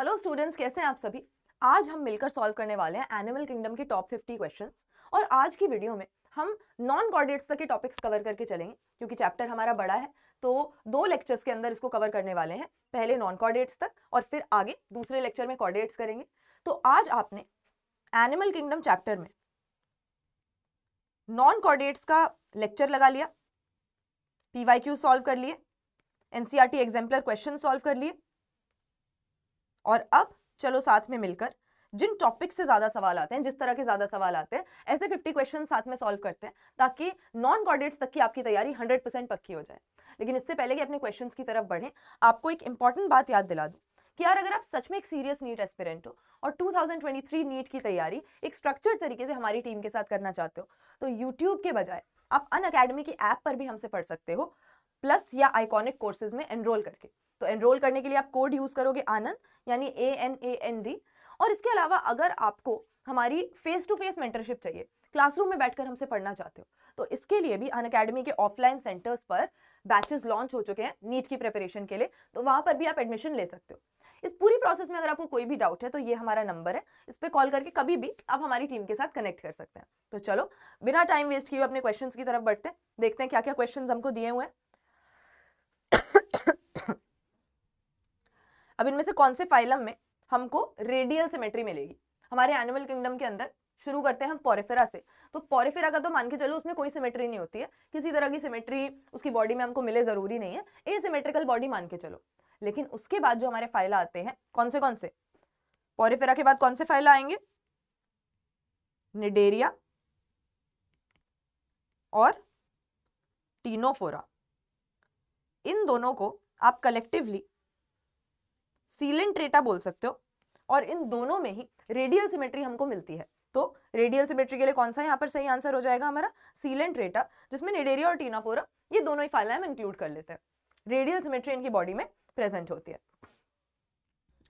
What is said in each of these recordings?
Hello students कैसे हैं आप सभी आज हम मिलकर सॉल्व करने वाले हैं एनिमल किंगडम के टॉप 50 क्वेश्चंस और आज की वीडियो में हम नॉन कॉर्डेट्स तक के टॉपिक्स कवर करके चलेंगे क्योंकि चैप्टर हमारा बड़ा है तो दो लेक्चर्स के अंदर इसको कवर करने वाले हैं पहले नॉन कॉर्डेट्स तक और फिर आगे दूसरे लेक्चर में कॉर्डेट्स करेंगे तो आज आपने एनिमल किंगडम चैप्टर में नॉन कॉर्डेट्स का लेक्चर लगा लिया पी सॉल्व कर लिए एनसीआरटी एग्जाम्पलर क्वेश्चन सॉल्व कर लिए और अब चलो साथ में मिलकर जिन टॉपिक से ज़्यादा सवाल आते हैं जिस तरह के ज़्यादा सवाल आते हैं ऐसे 50 क्वेश्चन साथ में सॉल्व करते हैं ताकि नॉन गॉडेट्स तक की आपकी तैयारी 100 परसेंट पक्की हो जाए लेकिन इससे पहले कि अपने क्वेश्चन की तरफ बढ़ें आपको एक इंपॉर्टेंट बात याद दिला दूँ कि यार अगर आप सच में एक सीरियस नीट एस्पिरेंट हो और 2023 नीट की तैयारी एक स्ट्रक्चर्ड तरीके से हमारी टीम के साथ करना चाहते हो तो यूट्यूब के बजाय आप अन अकेडमी की ऐप पर भी हमसे पढ़ सकते हो प्लस या आइकॉनिक कोर्सेज में एनरोल करके तो एनरोल करने के लिए आप कोड यूज़ करोगे आनंद यानी A N A N D और इसके अलावा अगर आपको हमारी फेस टू फेस मेंटरशिप चाहिए क्लासरूम में बैठकर हमसे पढ़ना चाहते हो तो इसके लिए भी अन अकेडमी के ऑफलाइन सेंटर्स पर बैचेस लॉन्च हो चुके हैं नीट की प्रिपरेशन के लिए तो वहाँ पर भी आप एडमिशन ले सकते हो इस पूरी प्रोसेस में अगर आपको कोई भी डाउट है तो ये हमारा नंबर है इस पर कॉल करके कभी भी आप हमारी टीम के साथ कनेक्ट कर सकते हैं तो चलो बिना टाइम वेस्ट किए अपने क्वेश्चन की तरफ बढ़ते हैं देखते हैं क्या क्या क्वेश्चन हमको दिए हुए हैं अब इनमें से कौन से फाइलम में हमको रेडियल सिमेट्री मिलेगी हमारे एनिमल किंगडम के अंदर शुरू करते हैं हम पोरेफेरा से तो पोरेफेरा का तो मान के चलो उसमें कोई सिमेट्री नहीं होती है किसी तरह की सिमेट्री उसकी बॉडी में हमको मिले ज़रूरी नहीं है ए सिमेट्रिकल बॉडी मान के चलो लेकिन उसके बाद जो हमारे फाइला आते हैं कौन से कौन से पोरेफेरा के बाद कौन से फाइला आएंगे निडेरिया और टीनोफोरा इन दोनों को आप कलेक्टिवली सीलेंट रेटा बोल सकते हो और इन दोनों में ही रेडियल सिमेट्री हमको मिलती है तो रेडियल सिमेट्री के लिए कौन सा यहाँ पर सही आंसर हो जाएगा हमारा सीलेंट रेटा जिसमें निडेरिया और टीनाफोरा ये दोनों ही फाइल हम इंक्लूड कर लेते हैं रेडियल सिमेट्री इनकी बॉडी में प्रेजेंट होती है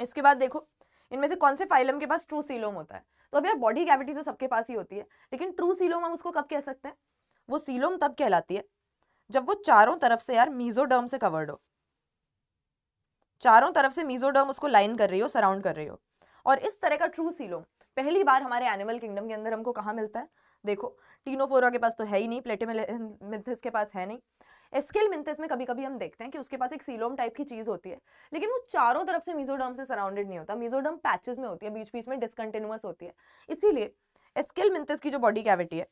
इसके बाद देखो इनमें से कौन से फाइलम के पास ट्रू सीलोम होता है तो अब यार बॉडी कैविटी तो सबके पास ही होती है लेकिन ट्रू सीलोम हम उसको कब कह सकते हैं वो सीलोम तब कहलाती है जब वो चारों तरफ से यार मीजोडर्म से कवर्ड हो चारों तरफ से मीजोडर्म उसको लाइन कर रही हो सराउंड कर रही हो और इस तरह का ट्रू सीलोम पहली बार हमारे एनिमल किंगडम के अंदर हमको कहाँ मिलता है देखो टीनोफोरा के पास तो है ही नहीं प्लेटे के पास है नहीं एस्केल मिंथिस में कभी कभी हम देखते हैं कि उसके पास एक सीलोम टाइप की चीज़ होती है लेकिन वो चारों तरफ से मीजोडर्म से सराउंडेड नहीं होता मीजोडर्म पैचेस में होती है बीच बीच में डिसकंटिन्यूस होती है इसीलिए एस्केल मिंथिस की जो बॉडी कैविटी है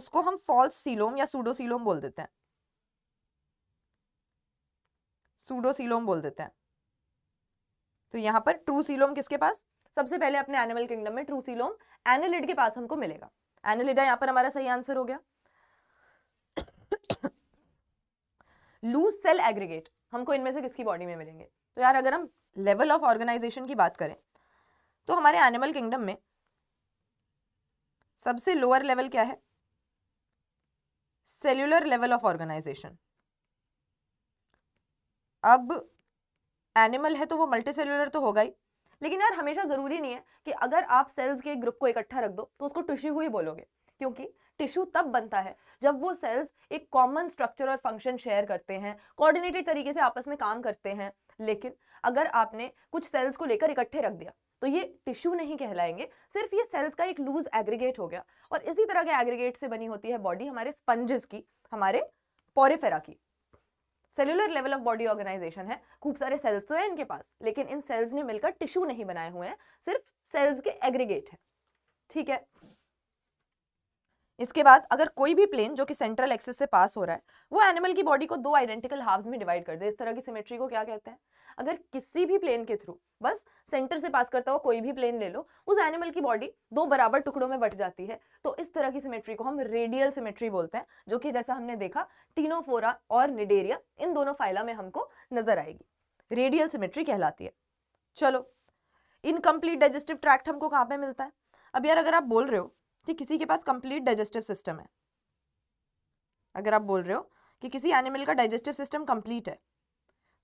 उसको हम फॉल्स सीलोम या सूडो सीलोम बोल देते हैं सूडोसीलोम बोल देते हैं तो यहाँ पर ट्रू सीलोम किसके पास सबसे पहले अपने एनिमल किंगडम में ट्रू सीलोम एनिलिड के पास हमको मिलेगा एनिलिडा यहाँ पर हमारा सही आंसर हो गया लूज सेल एग्रीगेट हमको इनमें से किसकी बॉडी में मिलेंगे तो यार अगर हम लेवल ऑफ ऑर्गेनाइजेशन की बात करें तो हमारे एनिमल किंगडम में सबसे लोअर लेवल क्या है सेल्युलर लेवल ऑफ ऑर्गेनाइजेशन अब एनिमल है तो वो मल्टी सेलुलर तो होगा ही लेकिन यार हमेशा ज़रूरी नहीं है कि अगर आप सेल्स के ग्रुप को इकट्ठा रख दो तो उसको टिश्यू हुई बोलोगे क्योंकि टिश्यू तब बनता है जब वो सेल्स एक कॉमन स्ट्रक्चर और फंक्शन शेयर करते हैं कोऑर्डिनेटेड तरीके से आपस में काम करते हैं लेकिन अगर आपने कुछ सेल्स को लेकर इकट्ठे रख दिया तो ये टिश्यू नहीं कहलाएंगे सिर्फ ये सेल्स का एक लूज एग्रीगेट हो गया और इसी तरह के एग्रीगेट से बनी होती है बॉडी हमारे स्पंजेस की हमारे पोरेफेरा की cellular level of body organisation है खूब सारे सेल्स तो हैं इनके पास लेकिन इन सेल्स ने मिलकर टिश्यू नहीं बनाए हुए हैं सिर्फ सेल्स के एग्रीगेट हैं ठीक है इसके बाद अगर कोई भी प्लेन जो कि सेंट्रल एक्सिस से पास हो रहा है वो एनिमल की बॉडी को दो आइडेंटिकल हाफ्स में डिवाइड कर दे इस तरह की सिमेट्री को क्या कहते हैं अगर किसी भी प्लेन के थ्रू बस सेंटर से पास करता हुआ कोई भी प्लेन ले लो उस एनिमल की बॉडी दो बराबर टुकड़ों में बट जाती है तो इस तरह की सिमेट्री को हम रेडियल सिमेट्री बोलते हैं जो कि जैसा हमने देखा टीनोफोरा और निडेरिया इन दोनों फाइला में हमको नजर आएगी रेडियल सिमेट्री कहलाती है चलो इनकम्प्लीट डाइजेस्टिव ट्रैक्ट हमको कहाँ पे मिलता है अब यार अगर आप बोल रहे हो कि किसी के पास कंप्लीट डाइजेस्टिव सिस्टम है अगर आप बोल रहे हो कि किसी एनिमल का डाइजेस्टिव सिस्टम कंप्लीट है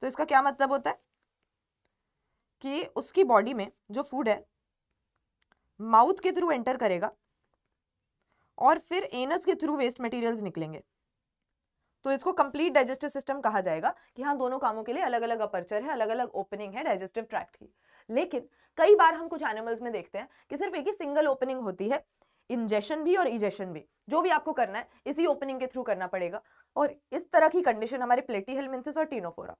तो इसका क्या मतलब होता है कि उसकी बॉडी में जो फूड है माउथ के थ्रू एंटर करेगा और फिर एनस के थ्रू वेस्ट मटेरियल्स निकलेंगे तो इसको कंप्लीट डाइजेस्टिव सिस्टम कहा जाएगा कि हाँ दोनों कामों के लिए अलग अलग अपर्चर है अलग अलग ओपनिंग है डाइजेस्टिव ट्रैक्ट की लेकिन कई बार हम कुछ एनिमल्स में देखते हैं कि सिर्फ एक ही सिंगल ओपनिंग होती है इंजेशन भी और इजेशन भी जो भी आपको करना है इसी ओपनिंग के थ्रू करना पड़ेगा और इस तरह की कंडीशन हमारे प्लेटी हेलमिंथिस और टीनोफोरा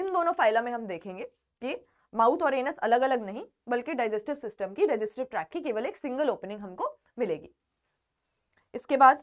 इन दोनों फाइला में हम देखेंगे कि माउथ और एनस अलग अलग नहीं बल्कि डाइजेस्टिव सिस्टम की डाइजेस्टिव ट्रैक की केवल एक सिंगल ओपनिंग हमको मिलेगी इसके बाद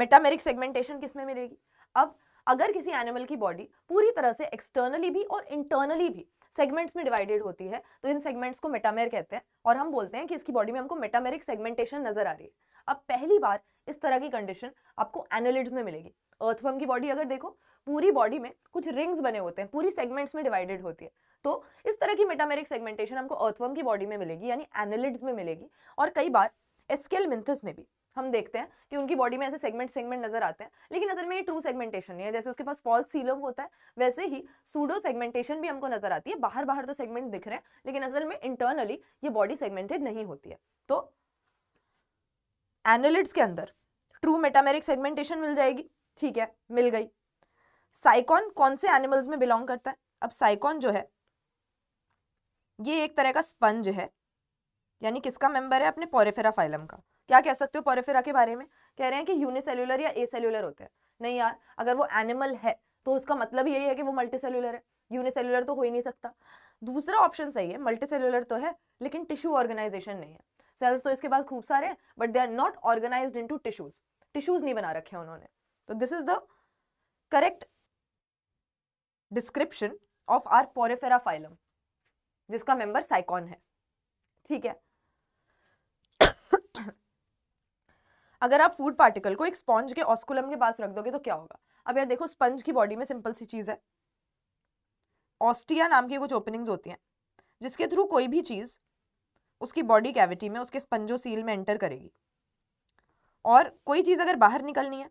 मेटामेरिक सेगमेंटेशन किसमें मिलेगी अब अगर किसी एनिमल की बॉडी पूरी तरह से एक्सटर्नली भी और इंटरनली भी सेगमेंट्स में डिवाइडेड होती है तो इन सेगमेंट्स को मेटामेर कहते हैं और हम बोलते हैं कि इसकी बॉडी में हमको मेटामेरिक सेगमेंटेशन नजर आ रही है अब पहली बार इस तरह की कंडीशन आपको एनालिड में मिलेगी अर्थवर्म की बॉडी अगर देखो पूरी बॉडी में कुछ रिंग्स बने होते हैं पूरी सेगमेंट्स में डिवाइडेड होती है तो इस तरह की मेटामेरिक सेगमेंटेशन हमको अर्थवर्म की बॉडी में मिलेगी यानी एनालिड्स में मिलेगी और कई बार एस्केल मिंथस में भी हम देखते हैं कि उनकी बॉडी में ऐसे सेगमेंट सेगमेंट नजर आते हैं लेकिन असल में ये ट्रू सेगमेंटेशन नहीं है जैसे उसके पास फॉल्स सीलम होता है वैसे ही सूडो सेगमेंटेशन भी हमको नजर आती है बाहर बाहर तो सेगमेंट दिख रहे हैं लेकिन असल में इंटरनली ये बॉडी सेगमेंटेड नहीं होती है तो एनोलिड्स के अंदर ट्रू मेटामेरिक सेगमेंटेशन मिल जाएगी ठीक है मिल गई साइकॉन कौन से एनिमल्स में बिलोंग करता है अब साइकॉन जो है ये एक तरह का स्पंज है यानी किसका मेंबर है अपने पोरेफेरा फाइलम का क्या कह सकते हो पोरेफेरा के बारे में कह रहे हैं कि यूनिसेल्युलर या ए सेल्युलर होते हैं नहीं यार अगर वो एनिमल है तो उसका मतलब यही है कि वो मल्टी सेल्युलर है यूनिसेल्युलर तो हो ही नहीं सकता दूसरा ऑप्शन सही है मल्टी सेल्युलर तो है लेकिन टिश्यू ऑर्गेनाइजेशन नहीं है सेल्स तो इसके पास खूब सारे हैं but they are not organise into tissues tissues नहीं बना रखे उन्होंने तो this is the correct description of our Porifera phylum जिसका मेंबर साइकॉन है ठीक है अगर आप फूड पार्टिकल को एक स्पॉन्ज के ऑस्कुलम के पास रख दोगे तो क्या होगा अब यार देखो स्पंज की बॉडी में सिंपल सी चीज़ है ऑस्टिया नाम की कुछ ओपनिंग्स होती हैं जिसके थ्रू कोई भी चीज़ उसकी बॉडी कैविटी में उसके स्पंजो सील में एंटर करेगी और कोई चीज़ अगर बाहर निकलनी है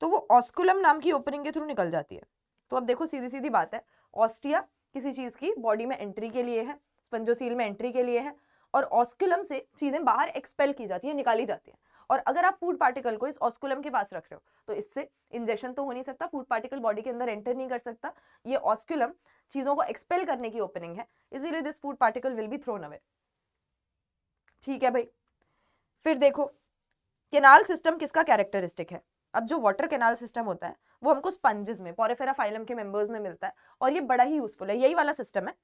तो वो ऑस्कुलम नाम की ओपनिंग के थ्रू निकल जाती है तो अब देखो सीधी सीधी बात है ऑस्टिया किसी चीज़ की बॉडी में एंट्री के लिए है स्पंजो सील में एंट्री के लिए है और ऑस्कुलम से चीज़ें बाहर एक्सपेल की जाती है निकाली जाती है और अगर आप फूड पार्टिकल को इस ऑस्कुलम के पास रख रहे हो तो इससे इंजेक्शन तो हो नहीं सकता फूड पार्टिकल बॉडी के अंदर एंटर नहीं कर सकता ये ऑस्कुलम चीज़ों को एक्सपेल करने की ओपनिंग है इसीलिए this food particle will be thrown away ठीक है भाई फिर देखो केनाल सिस्टम किसका कैरेक्टरिस्टिक है अब जो वाटर केनाल सिस्टम होता है वो हमको स्पंजेस में पोरेफेरा फाइलम के मेंबर्स में मिलता है और ये बड़ा ही यूजफुल है यही वाला सिस्टम है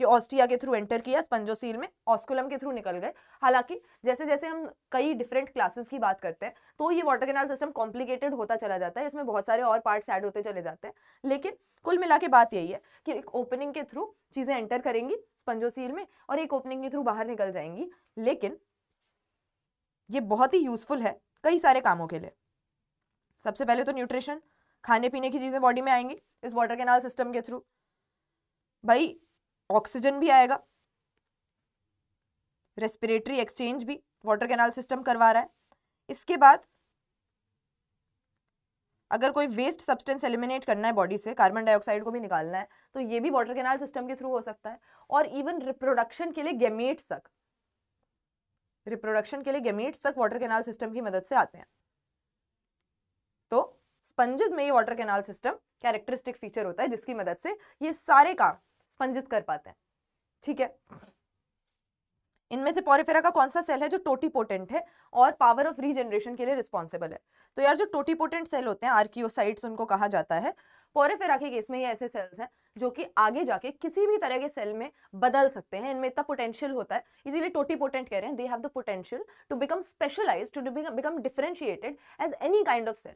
कि ऑस्ट्रिया के थ्रू एंटर किया स्पंजोसील में ऑस्कुलम के थ्रू निकल गए हालांकि जैसे जैसे हम कई डिफरेंट क्लासेस की बात करते हैं तो ये वाटर कैनाल सिस्टम कॉम्प्लिकेटेड होता चला जाता है इसमें बहुत सारे और पार्ट्स ऐड होते चले जाते हैं लेकिन कुल मिला बात यही है कि एक ओपनिंग के थ्रू चीज़ें एंटर करेंगी स्पंजोसील में और एक ओपनिंग के थ्रू बाहर निकल जाएंगी लेकिन ये बहुत ही यूज़फुल है कई सारे कामों के लिए सबसे पहले तो न्यूट्रिशन खाने पीने की चीज़ें बॉडी में आएंगी इस वाटर कैनाल सिस्टम के थ्रू भाई ऑक्सीजन भी आएगा रेस्पिरेटरी एक्सचेंज भी वाटर कैनाल सिस्टम करवा रहा है इसके बाद अगर कोई वेस्ट सब्सटेंस एलिमिनेट करना है बॉडी से कार्बन डाइऑक्साइड को भी निकालना है तो ये भी वाटर कैनाल सिस्टम के थ्रू हो सकता है और इवन रिप्रोडक्शन के लिए गेमेट्स तक रिप्रोडक्शन के लिए गेमेट्स तक वाटर कैनाल सिस्टम की मदद से आते हैं तो स्पंजेस में ये water canal system characteristic feature होता है जिसकी मदद से ये सारे काम स्पंजित कर पाते हैं ठीक है इनमें से पोरिफेरा का कौन सा सेल है जो टोटी पोटेंट है और पावर ऑफ रीजनरेशन के लिए रिस्पॉन्सिबल है तो यार जो टोटी पोटेंट सेल होते हैं आर्कियोसाइट्स उनको कहा जाता है पोरेफेरा के केस में ये ऐसे सेल्स हैं जो कि आगे जाके किसी भी तरह के सेल में बदल सकते हैं इनमें इतना पोटेंशियल होता है इसीलिए टोटी पोटेंट कह रहे हैं they have the potential to become specialise to become differentiated as any kind of cell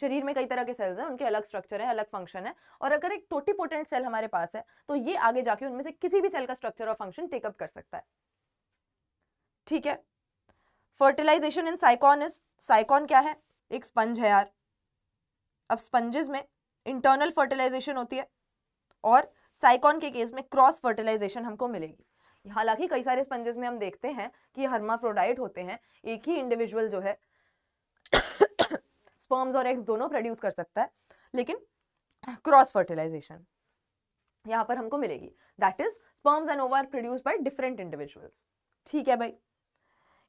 शरीर में कई तरह के सेल्स हैं उनके अलग स्ट्रक्चर है अलग फंक्शन है और अगर एक टोटीपोटेंट सेल हमारे पास है तो ये आगे जाके उनमें से किसी भी सेल का स्ट्रक्चर और फंक्शन टेकअप कर सकता है ठीक है फर्टिलाइजेशन इन साइकॉन इज साइकॉन क्या है एक स्पंज है यार अब स्पंजेस में इंटरनल फर्टिलाइजेशन होती है और साइकॉन के केस में क्रॉस फर्टिलाइजेशन हमको मिलेगी हालांकि कई सारे स्पंजेस में हम देखते हैं कि हर्माफ्रोडाइट होते हैं एक ही इंडिविजुअल जो है स्पर्म्स और एग्स दोनों प्रोड्यूस कर सकता है लेकिन क्रॉस फर्टिलाइजेशन यहाँ पर हमको मिलेगी that is sperms and ova produce by different individuals ठीक है भाई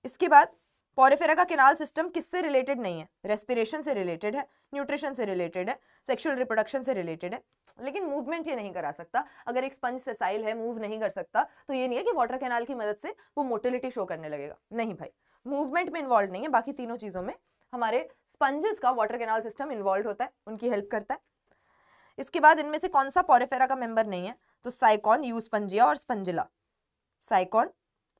इसके बाद पॉरेफेरा का केनाल सिस्टम किससे रिलेटेड नहीं है रेस्पिरेशन से रिलेटेड है न्यूट्रिशन से रिलेटेड है सेक्सुअल रिप्रोडक्शन से रिलेटेड है लेकिन मूवमेंट ये नहीं करा सकता अगर एक स्पंज सेसाइल है मूव नहीं कर सकता तो ये नहीं है कि वाटर कैनाल की मदद से वो मोटिलिटी शो करने लगेगा नहीं भाई मूवमेंट में इन्वॉल्व नहीं है बाकी तीनों चीज़ों में हमारे स्पंजेस का वाटर कैनाल सिस्टम इन्वॉल्व होता है उनकी हेल्प करता है इसके बाद इनमें से कौन सा पॉरेफेरा का मेंबर नहीं है तो साइकॉन यू स्पंजिया और स्पंजिला साइकॉन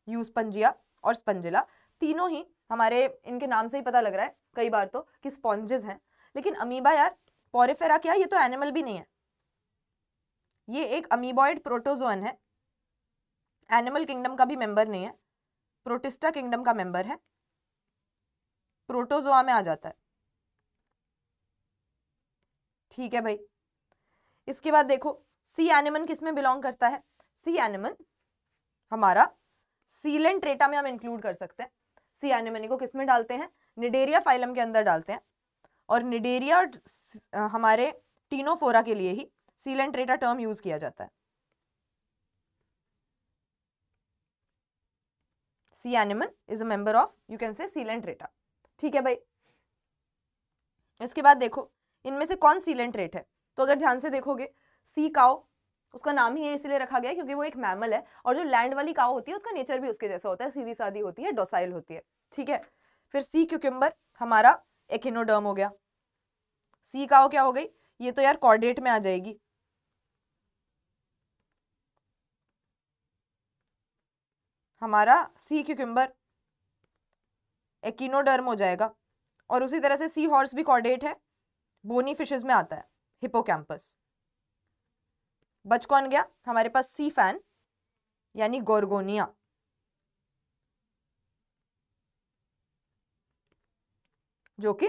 यू स्पंजिया और स्पंजिला तीनों ही हमारे इनके नाम से ही पता लग रहा है कई बार तो कि स्पॉन्जेस हैं लेकिन अमीबा यार पोरेफेरा क्या ये तो एनिमल भी नहीं है ये एक अमीबॉयड प्रोटोजोन है एनिमल किंगडम का भी मेंबर नहीं है प्रोटिस्टा किंगडम का मेंबर है प्रोटोजोआ में आ जाता है ठीक है भाई इसके बाद देखो सी एनिमन किस में बिलोंग करता है सी एनिमन हमारा सीलेंट रेटा में हम इंक्लूड कर सकते हैं सी एनिमनी को किसमें डालते हैं निडेरिया फाइलम के अंदर डालते हैं और निडेरिया और हमारे टीनोफोरा के लिए ही सीलेंट रेटा टर्म यूज किया जाता है sea anemone is a member of you can say Coelenterata ठीक है भाई इसके बाद देखो इनमें से कौन सीलेंट रेट है तो अगर ध्यान से देखोगे सी काओ उसका नाम ही इसलिए रखा गया क्योंकि वो एक मैमल है और जो लैंड वाली काओ होती है उसका नेचर भी उसके जैसा होता है सीधी सादी होती है डोसाइल होती है ठीक है फिर सी क्यूक्यूम्बर हमारा एकिनोडर्म हो गया सी काओ क्या हो गई ये तो यार कॉर्डेट में आ जाएगी हमारा सी क्यूक्यूम्बर एकीनोडर्म हो जाएगा और उसी तरह से सी हॉर्स भी कॉर्डेट है बोनी फिशेज में आता है हिपोकैम्पस बच कौन गया हमारे पास सी फैन यानी गोरगोनिया जो कि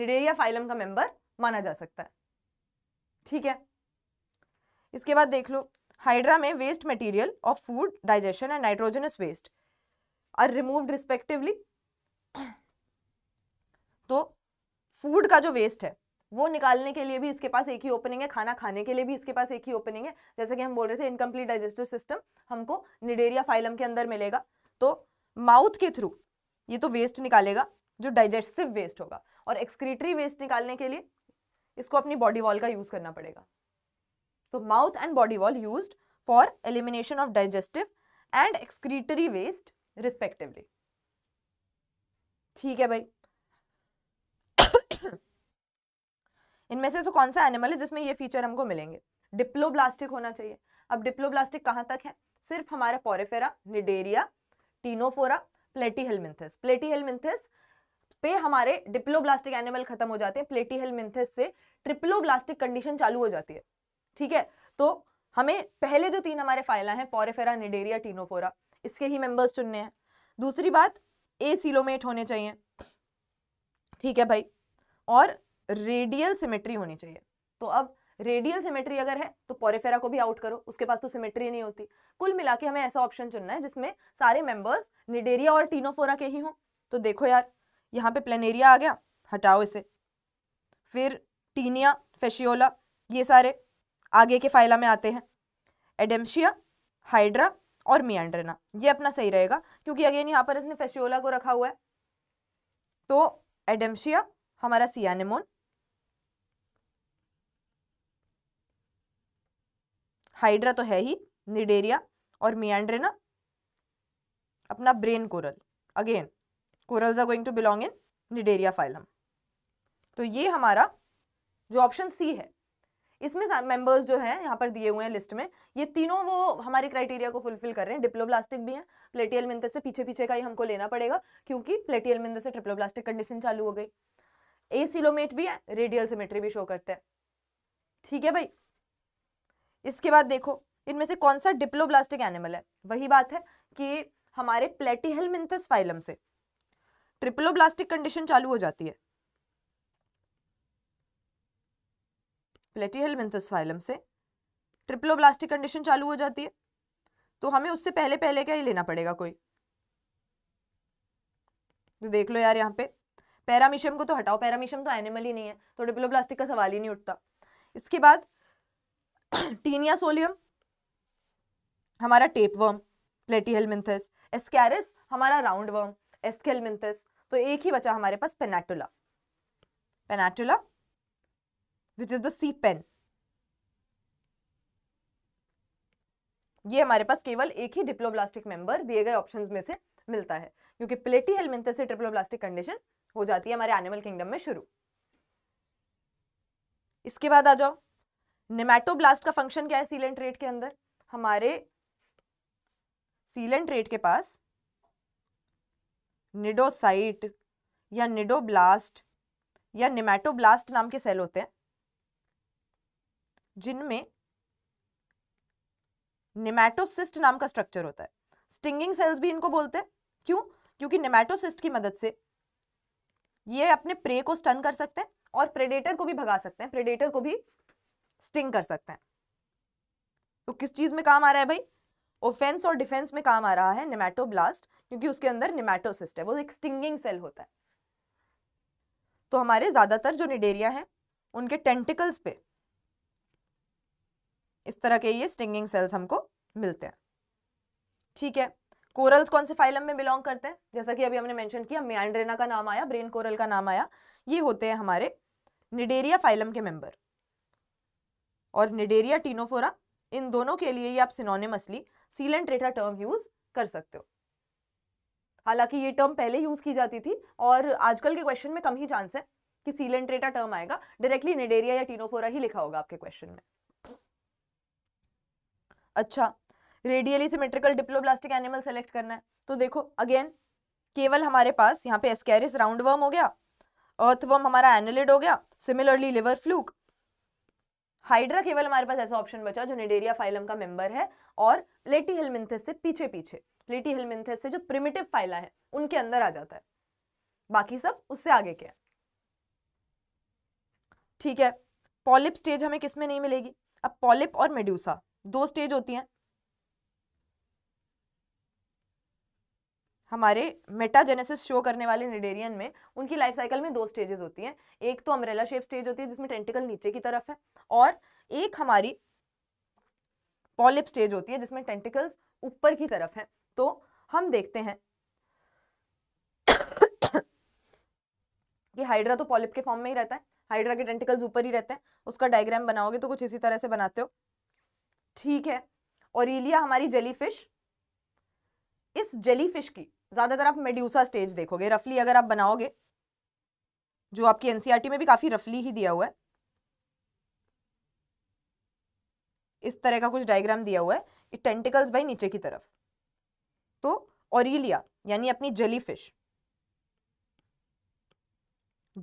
निडेरिया फाइलम का मेंबर माना जा सकता है ठीक है इसके बाद देख लो हाइड्रा में waste material of food digestion and nitrogenous waste are removed respectively तो फूड का जो वेस्ट है वो निकालने के लिए भी इसके पास एक ही ओपनिंग है खाना खाने के लिए भी इसके पास एक ही ओपनिंग है जैसे कि हम बोल रहे थे इनकम्प्लीट डाइजेस्टिव सिस्टम हमको निडेरिया फाइलम के अंदर मिलेगा तो माउथ के थ्रू ये तो वेस्ट निकालेगा जो डाइजेस्टिव वेस्ट होगा और एक्सक्रीटरी वेस्ट निकालने के लिए इसको अपनी बॉडी वॉल का यूज़ करना पड़ेगा तो mouth and body wall use for elimination of digestive and excretory waste respectively ठीक है भाई इनमें से तो कौन सा एनिमल है जिसमें ये फीचर हमको मिलेंगे डिप्लोब्लास्टिक होना चाहिए अब डिप्लोब्लास्टिक कहाँ तक है सिर्फ हमारे पोरेफेरा निडेरिया टीनोफोरा प्लेटीहेलमिंथिस प्लेटीहेलमिंथिस पे हमारे डिप्लोब्लास्टिक एनिमल खत्म हो जाते हैं प्लेटीहेलमिंथिस से ट्रिप्लोब्लास्टिक कंडीशन चालू हो जाती है ठीक है तो हमें पहले जो तीन हमारे फाइला हैं पोरेफेरा निडेरिया टीनोफोरा इसके ही मेंबर्स चुनने हैं दूसरी बात ए सीलोमेट होने चाहिए ठीक है भाई और रेडियल सिमेट्री होनी चाहिए तो अब रेडियल सिमेट्री अगर है तो पोरेफेरा को भी आउट करो उसके पास तो सिमेट्री नहीं होती कुल मिला के हमें ऐसा ऑप्शन चुनना है जिसमें सारे मेंबर्स निडेरिया और टीनोफोरा के ही हों तो देखो यार यहाँ पे प्लेनेरिया आ गया हटाओ इसे फिर टीनिया फेशियोला ये सारे आगे के फाइला में आते हैं एडेम्शिया हाइड्रा और मियांड्रेना ये अपना सही रहेगा क्योंकि अगेन यहाँ पर इसने फेसियोला को रखा हुआ है तो एडेमशिया हमारा सियानेमोन हाइड्रा तो है ही निडेरिया और मियांड्रेना अपना brain coral again corals are going to belong in Cnidaria phylum तो ये हमारा जो ऑप्शन सी है इसमें मेंबर्स जो हैं यहाँ पर दिए हुए हैं लिस्ट में ये तीनों वो हमारे क्राइटेरिया को फुलफिल कर रहे हैं डिप्लोब्लास्टिक भी हैं प्लेटियल मिंद से पीछे पीछे का ही हमको लेना पड़ेगा क्योंकि प्लेटियल मिंद से ट्रिप्लोब्लास्टिक कंडीशन चालू हो गई ए सिलोमेट भी है रेडियल सिमेट्री भी शो करते हैं ठीक है भाई इसके बाद देखो इनमें से कौन सा डिप्लोब्लास्टिक एनिमल है वही बात है कि हमारे प्लेटिहल फाइलम से ट्रिप्लोब्लास्टिक कंडीशन चालू हो जाती है प्लेटीहेलमिंथस फाइलम से ट्रिप्लोब्लास्टिक कंडीशन चालू हो जाती है तो हमें उससे पहले पहले क्या ही लेना पड़ेगा कोई तो देख लो यार यहाँ पे पैरामीशियम को तो हटाओ पैरामीशियम तो एनिमल ही नहीं है तो डिप्लोब्लास्टिक का सवाल ही नहीं उठता इसके बाद टीनिया सोलियम हमारा टेप टेपवर्म प्लेटीहेलमिंथस एस्कैरिस हमारा राउंड वर्म एस्केलमिंथस तो एक ही बचा हमारे पास Pennatula Pennatula which is the C pen. ये हमारे पास केवल एक ही डिप्लोब्लास्टिक मेंबर दिए गए ऑप्शंस में से मिलता है क्योंकि प्लेटी हेलमिंथे से ट्रिप्लोब्लास्टिक कंडीशन हो जाती है हमारे एनिमल किंगडम में शुरू इसके बाद आ जाओ नेमेटोब्लास्ट का फंक्शन क्या है सीलेंट रेट के अंदर हमारे सीलेंट रेट के पास निडोसाइट या निडोब्लास्ट या निमेटोब्लास्ट नाम के सेल होते हैं जिनमें नेमेटोसिस्ट नाम का स्ट्रक्चर होता है स्टिंगिंग सेल्स भी इनको बोलते हैं क्यों क्योंकि नेमेटोसिस्ट की मदद से ये अपने प्रे को स्टन कर सकते हैं और प्रेडेटर को भी भगा सकते हैं प्रेडेटर को भी स्टिंग कर सकते हैं तो किस चीज़ में काम आ रहा है भाई ओफेंस और डिफेंस में काम आ रहा है ब्लास्ट क्योंकि उसके अंदर निमेटोसिस्ट है वो एक स्टिंगिंग सेल होता है तो हमारे ज़्यादातर जो निडेरिया हैं उनके टेंटिकल्स पे इस तरह के ये स्टिंगिंग सेल्स हमको मिलते हैं ठीक है कोरल्स कौन से फाइलम में बिलोंग करते हैं जैसा कि अभी हमने मेंशन किया म्यांड्रेना का नाम आया ब्रेन कोरल का नाम आया ये होते हैं हमारे निडेरिया फाइलम के मेंबर और निडेरिया टीनोफोरा इन दोनों के लिए ही आप synonymously Coelenterata term use कर सकते हो हालांकि ये टर्म पहले यूज की जाती थी और आजकल के क्वेश्चन में कम ही चांस है कि सीलेंट्रेटा टर्म आएगा डायरेक्टली निडेरिया या टीनोफोरा ही लिखा होगा आपके क्वेश्चन में अच्छा radially symmetrical diploblastic animal select करना है तो देखो अगेन केवल हमारे पास यहाँ पे एस्कैरिस राउंड वर्म हो गया अर्थवर्म हमारा एनलिड हो गया सिमिलरली लिवर फ्लूक हाइड्रा केवल हमारे पास ऐसा ऑप्शन बचा जो निडेरिया फाइलम का मेंबर है और प्लेटी हिलमिंथेस से पीछे पीछे प्लेटी हिलमिंथेस से जो प्रिमिटिव फाइला है उनके अंदर आ जाता है बाकी सब उससे आगे क्या ठीक है पॉलिप स्टेज हमें किसमें नहीं मिलेगी अब पॉलिप और मेड्यूसा दो स्टेज होती हैं हमारे मेटाजेनेसिस शो करने वाले निडेरियन में उनकी लाइफ साइकिल में दो स्टेजेस होती हैं एक तो अम्ब्रेला शेप स्टेज होती है जिसमें टेंटिकल नीचे की तरफ है और एक हमारी पॉलिप स्टेज होती है जिसमें टेंटिकल्स ऊपर की तरफ है तो हम देखते हैं कि हाइड्रा तो पॉलिप के फॉर्म में ही रहता है हाइड्रा के टेंटिकल्स ऊपर ही रहते हैं उसका डायग्राम बनाओगे तो कुछ इसी तरह से बनाते हो ठीक है इलिया हमारी जेलीफिश इस जेलीफिश की ज़्यादातर आप मेड्यूसा स्टेज देखोगे रफली अगर आप बनाओगे जो आपकी एनसीईआरटी e में भी काफ़ी रफली ही दिया हुआ है इस तरह का कुछ डायग्राम दिया हुआ है टेंटिकल्स भाई नीचे की तरफ तो ओरिलिया यानी अपनी जेलीफिश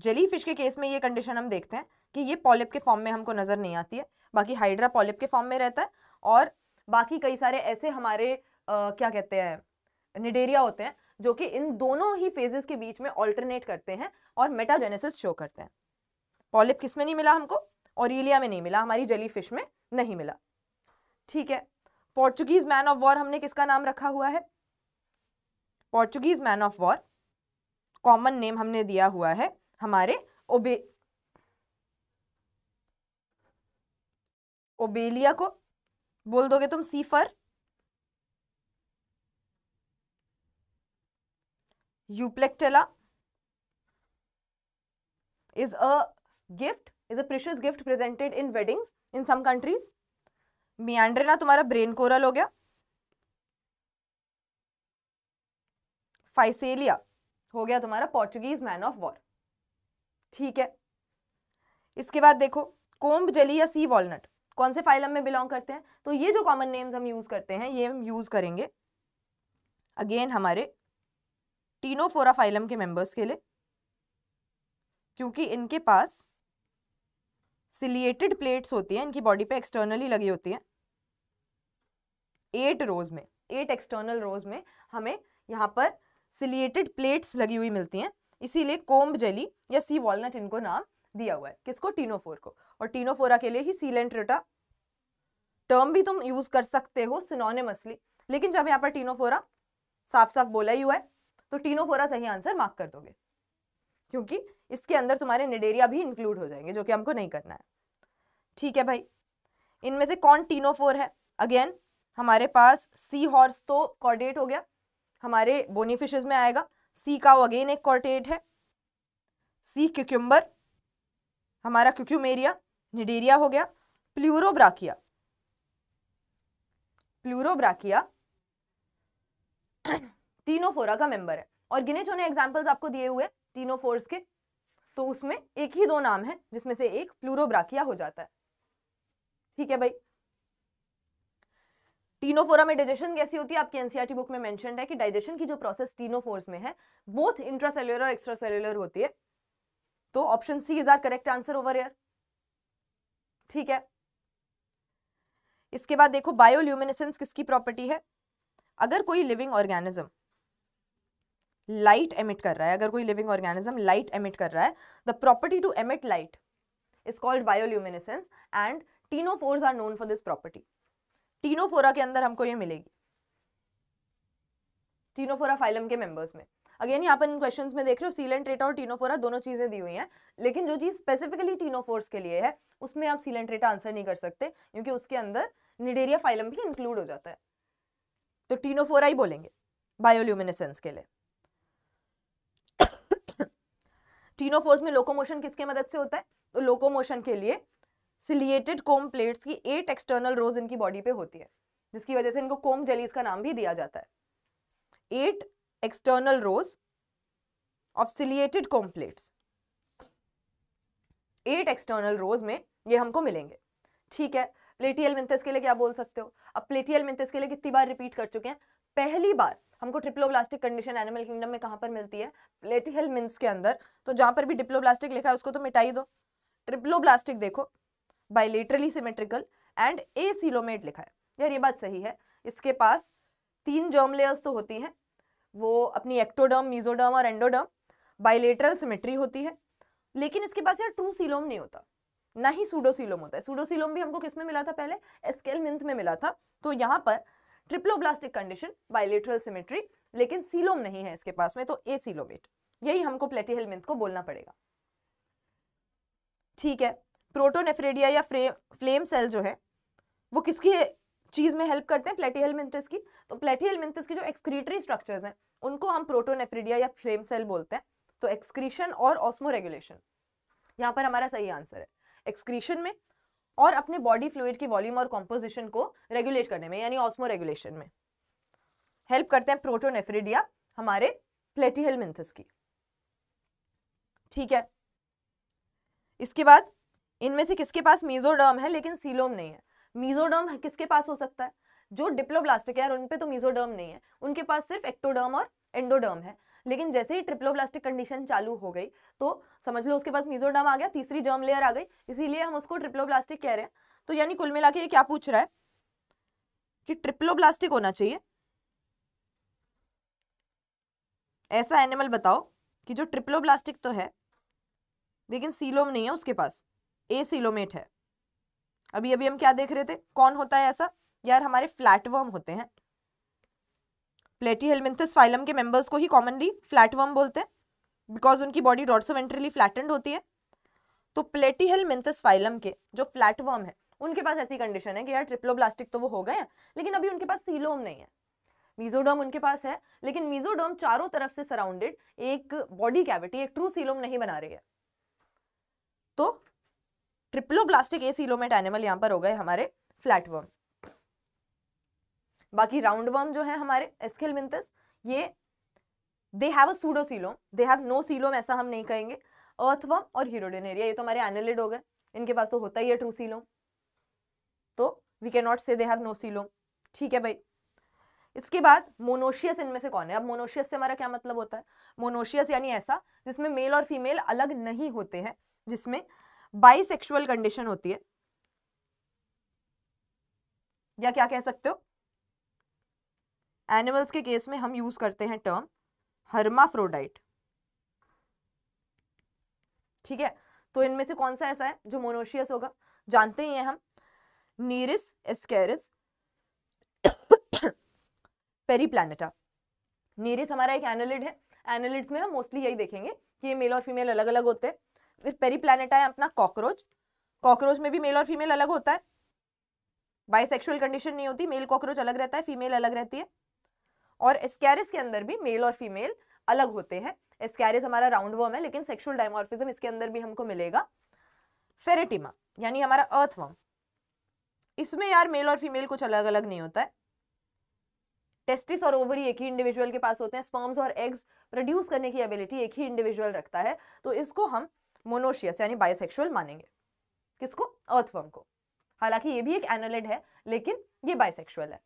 जली फिश के केस में ये कंडीशन हम देखते हैं कि ये पॉलिप के फॉर्म में हमको नज़र नहीं आती है बाकी हाइड्रा पॉलिप के फॉर्म में रहता है और बाकी कई सारे ऐसे हमारे आ, क्या कहते हैं निडेरिया होते हैं जो कि इन दोनों ही फेजेस के बीच में ऑल्टरनेट करते हैं और मेटाजेनेसिस शो करते हैं पॉलिप किस में नहीं मिला हमको और में नहीं मिला हमारी जली फिश में नहीं मिला ठीक है पोर्चुगीज मैन ऑफ वॉर हमने किसका नाम रखा हुआ है Portuguese man of war common name हमने दिया हुआ है हमारे ओबे ओबेलिया को बोल दोगे तुम सीफर Euplectella is a gift is a precious gift presented in weddings in some countries Meandrina तुम्हारा ब्रेन कोरल हो गया फाइसेलिया हो गया तुम्हारा पोर्चुगीज मैन ऑफ वॉर ठीक है इसके बाद देखो कोम्ब जली या सी वॉलनट कौन से फाइलम में बिलोंग करते हैं तो ये जो कॉमन नेम्स हम यूज करते हैं ये हम यूज करेंगे अगेन हमारे टीनोफोरा फाइलम के मेंबर्स के लिए क्योंकि इनके पास सिलिएटेड प्लेट्स होती हैं इनकी बॉडी पे एक्सटर्नली लगी होती हैं एट रोज में एट एक्सटर्नल रोज में हमें यहाँ पर सिलिएटेड प्लेट्स लगी हुई मिलती हैं इसीलिए कोम्ब जेली या सी वॉलनट इनको नाम दिया हुआ है किसको टीनोफोर को और टीनोफोरा के लिए ही सीलेंट्रेटा टर्म भी तुम यूज कर सकते हो सिनोनिमसली लेकिन जब यहाँ पर टीनोफोरा साफ साफ बोला ही हुआ है तो टीनोफोरा सही आंसर मार्क कर दोगे क्योंकि इसके अंदर तुम्हारे निडेरिया भी इंक्लूड हो जाएंगे जो कि हमको नहीं करना है ठीक है भाई इनमें से कौन टीनोफोर है अगेन हमारे पास सी हॉर्स तो कॉर्डेट हो गया हमारे बोनीफिशेज में आएगा सी का अगेन एक कॉर्टेट है सी क्यूक्यूम्बर हमारा क्यूक्यूमेरिया निडेरिया हो गया प्लूरोब्राकिया प्लूरोब्राकिया टीनोफोरा का मेंबर है और गिने चुने एग्जाम्पल्स आपको दिए हुए टीनोफोर्स के तो उसमें एक ही दो नाम है जिसमें से एक प्लूरोब्राकिया हो जाता है ठीक है भाई टीनोफोरा में डाइजेशन कैसी होती है आपकी एनसीईआरटी बुक e में मेंशन है कि डाइजेशन की जो प्रोसेस टीनोफोर्स में है बोथ इंट्रासेल्युलर और एक्स्ट्रासेल्युलर होती है तो option C is our correct answer over here ठीक है इसके बाद देखो बायोल्यूमिनेसेंस किसकी प्रॉपर्टी है अगर कोई लिविंग ऑर्गेनिज्म लाइट एमिट कर रहा है अगर कोई लिविंग ऑर्गेनिज्म लाइट एमिट कर रहा है the property to emit light is called bioluminescence and ctenophores are known for this property Ctenophora के अंदर हमको ये मिलेगी टीनोफोरा फाइलम के मेंबर्स में अगेन यहाँ पर इन क्वेश्चंस में देख रहे हो सीलेंट रेटा और टीनोफोरा दोनों चीज़ें दी हुई हैं लेकिन जो चीज़ स्पेसिफिकली टीनोफोर्स के लिए है उसमें आप सीलेंट रेटा आंसर नहीं कर सकते क्योंकि उसके अंदर निडेरिया फाइलम भी इंक्लूड हो जाता है तो टीनोफोरा ही बोलेंगे बायोल्यूमिनेसेंस के लिए टीनोफोर्स में लोकोमोशन किसके मदद से होता है तो लोकोमोशन के लिए सिलिएटेड कोम प्लेट्स की एट एक्सटर्नल रोज इनकी बॉडी पे होती है जिसकी वजह से इनको कोम जेलीज का नाम भी दिया जाता है eight external rows of ciliated comb plates eight external rows में ये हमको मिलेंगे ठीक है प्लेटियल मिंथस के लिए क्या बोल सकते हो अब प्लेटियल मिंथस के लिए कितनी बार रिपीट कर चुके हैं पहली बार हमको ट्रिप्लोब्लास्टिक कंडीशन एनिमल किंगडम में कहाँ पर मिलती है प्लेटियल मिंस के अंदर तो जहाँ पर भी डिप्लोब्लास्टिक लिखा है उसको तो मिटाई दो ट्रिप्लोब्लास्टिक देखो bilaterally symmetrical and acoelomate लिखा है यार ये बात सही है इसके पास तीन जर्म लेयर्स तो होती हैं वो अपनी एक्टोडर्म मीजोडर्म और एंडोडर्म बाइलेटरल सिमेट्री होती है लेकिन इसके पास यार ट्रू सीलोम नहीं होता ना ही सूडोसीलोम होता है सूडोसीलोम भी हमको किस में मिला था पहले एस्केल मिंथ में मिला था तो यहाँ पर ट्रिप्लोब्लास्टिक कंडीशन बाइलेटरल सिमेट्री लेकिन सीलोम नहीं है इसके पास में तो ए सीलोमेट यही हमको प्लेटिहल मिंथ को बोलना पड़ेगा ठीक है प्रोटोनेफ्रेडिया या फ्लेम सेल जो है वो किसकी चीज़ में हेल्प करते हैं प्लेटियल मिंथिस की तो प्लेटियल मिंथिस की जो एक्सक्रीटरी स्ट्रक्चर्स हैं उनको हम प्रोटोनेफ्रेडिया या फ्लेम सेल बोलते हैं तो एक्सक्रीशन और ऑस्मो रेगुलेशन यहाँ पर हमारा सही आंसर है एक्सक्रीशन में और अपने बॉडी फ्लूड की वॉल्यूम और कॉम्पोजिशन को रेगुलेट करने में यानी ऑस्मो रेगुलेशन में हेल्प करते हैं प्रोटोनेफ्रेडिया हमारे प्लेटियल मिंथिस की ठीक है इसके बाद इनमें से किसके पास मीजोडर्म है लेकिन सीलोम नहीं है मीजोडर्म किसके पास हो सकता है जो डिप्लोब्लास्टिक है यार उन पे तो मीजोडर्म नहीं है उनके पास सिर्फ एक्टोडर्म और एंडोडर्म है लेकिन जैसे ही ट्रिप्लोब्लास्टिक कंडीशन चालू हो गई तो समझ लो उसके पास मीजोडर्म आ गया तीसरी जर्म लेयर आ गई इसीलिए हम उसको ट्रिप्लोब्लास्टिक कह रहे हैं तो यानी कुल मिला के ये क्या पूछ रहा है कि ट्रिप्लोब्लास्टिक होना चाहिए ऐसा एनिमल बताओ कि जो ट्रिप्लोब्लास्टिक तो है लेकिन सीलोम नहीं है उसके पास ए सिलोमेट है अभी अभी हम क्या देख रहे थे कौन होता है ऐसा यार हमारे फ्लैटवर्म होते हैं प्लेटी हेलमिंथस फाइलम के मेंबर्स को ही कॉमनली फ्लैटवर्म बोलते हैं बिकॉज उनकी बॉडी डॉर्सो वेंट्रली फ्लैटेंड होती है तो प्लेटी हेलमिंथस फाइलम के जो फ्लैटवर्म है उनके पास ऐसी कंडीशन है कि यार ट्रिप्लोब्लास्टिक तो वो हो गए लेकिन अभी उनके पास सीलोम नहीं है मीजोडर्म उनके पास है लेकिन मीजोडर्म चारों तरफ से सराउंडेड एक बॉडी कैविटी एक ट्रू सीलोम नहीं बना रही है तो ट्रिप्लोब्लास्टिक ए सीलोमेट एनिमल यहाँ पर हो गए हमारे फ्लैटवर्म बाकी राउंड वर्म जो है हमारे एस्किल ये they have a pseudo coelom they have no coelom ऐसा हम नहीं कहेंगे अर्थवर्म और हीरोडेनेरिया ये तो हमारे एनलिड हो गए इनके पास तो होता ही है ट्रू सीलोम तो we can not say they have no coelom ठीक है भाई इसके बाद मोनोशियस इनमें से कौन है अब मोनोशियस से हमारा क्या मतलब होता है मोनोशियस यानी ऐसा जिसमें मेल और फीमेल अलग नहीं होते हैं जिसमें बाइसेक्सुअल कंडीशन होती है या क्या कह सकते हो एनिमल्स के केस में हम यूज करते हैं टर्म हर्माफ्रोडाइट ठीक है तो इनमें से कौन सा ऐसा है जो मोनोशियस होगा जानते ही हैं हम नीरिस एस्केरिस प्लानिटा नीरिस हमारा एक एनोलिड है एनोलिड्स में हम मोस्टली यही देखेंगे कि ये मेल और फीमेल अलग अलग होते हैं फिर पेरी है अपना कॉकरोच कॉकरोच में भी मेल और फीमेल अलग होता है बाइसेक्सुअल कंडीशन नहीं होती मेल कॉकरोच अलग रहता है फीमेल अलग रहती है और स्कैरिस के अंदर भी मेल और फीमेल अलग होते हैं स्कैरिस हमारा राउंड वर्म है लेकिन सेक्सुअल डायमोर्फिज्म इसके अंदर भी हमको मिलेगा फेरेटिमा यानी हमारा अर्थ वर्म इसमें यार मेल और फीमेल कुछ अलग अलग नहीं होता है टेस्टिस और ओवरी एक ही इंडिविजुअल के पास होते हैं स्पर्म्स और एग्स प्रोड्यूस करने की एबिलिटी एक ही इंडिविजुअल रखता है तो इसको हम मोनोशियस यानी बायोसेक्सुअल मानेंगे किसको अर्थवर्म को हालांकि ये भी एक एनालिड है लेकिन ये बायोसेक्सुअल है